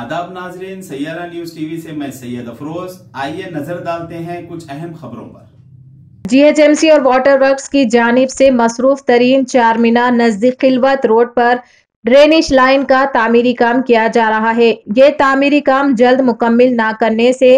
आदाब नाजरीन Saiyaara news TV से मैं सैयद अफरोज आइए नजर डालते हैं कुछ अहम खबरों पर जीएचएमसी और वाटर वर्क्स की जानिब से मसरूफ तरीन चार मीनार नजदीक खिलवत रोड पर ड्रेनेज लाइन का तामीरी काम किया जा रहा है ये तामीरी काम जल्द मुकम्मल ना करने से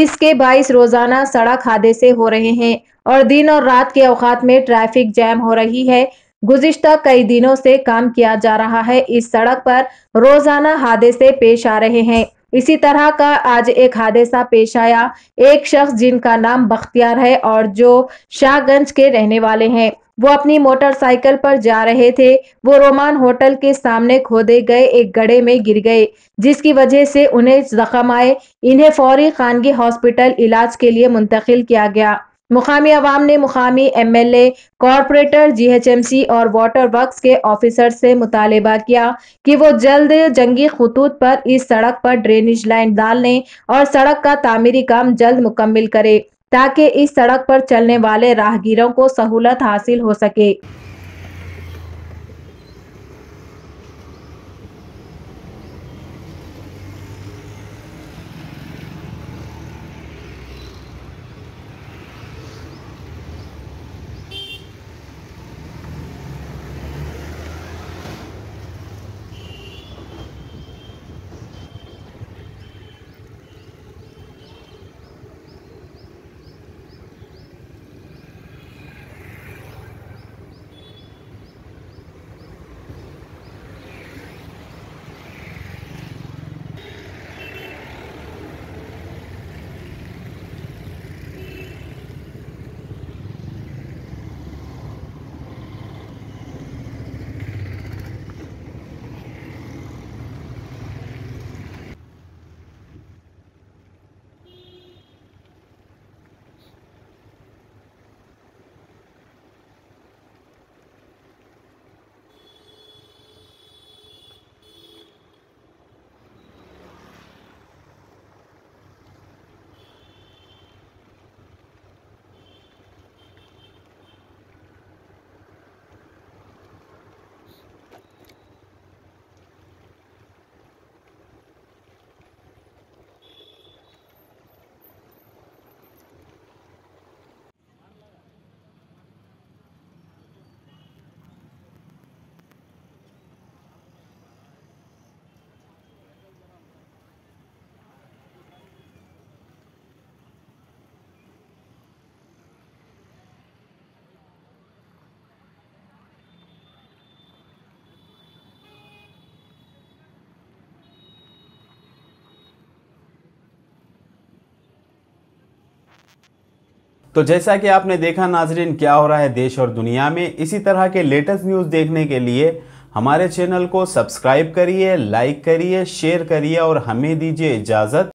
इसके बाईस रोजाना सड़क हादसे हो रहे हैं और दिन और रात के अवकात में ट्रैफिक जैम हो रही है गुजशत कई दिनों से काम किया जा रहा है इस सड़क पर रोजाना हादसे पेश आ रहे हैं इसी तरह का आज एक हादसा पेश आया एक शख्स जिनका नाम बख्तियार है और जो शाहगंज के रहने वाले हैं वो अपनी मोटरसाइकिल पर जा रहे थे वो रोमान होटल के सामने खोदे गए एक गड्ढे में गिर गए जिसकी वजह से उन्हें जख्म आए इन्हें फौरी खानगी हॉस्पिटल इलाज के लिए मुंतकिल किया गया मुकामी आवाम ने मुकामी M L A corporator G H M C और वाटर वर्क के ऑफिसर से मुतालबा किया कि वो जल्द जंगी खतूत पर इस सड़क पर ड्रेनेज लाइन डालने और सड़क का तामीरी काम जल्द मुकम्मल करे ताकि इस सड़क पर चलने वाले राहगीरों को सहूलत हासिल हो सके तो जैसा कि आपने देखा नाजरीन क्या हो रहा है देश और दुनिया में इसी तरह के लेटेस्ट न्यूज़ देखने के लिए हमारे चैनल को सब्सक्राइब करिए लाइक करिए शेयर करिए और हमें दीजिए इजाज़त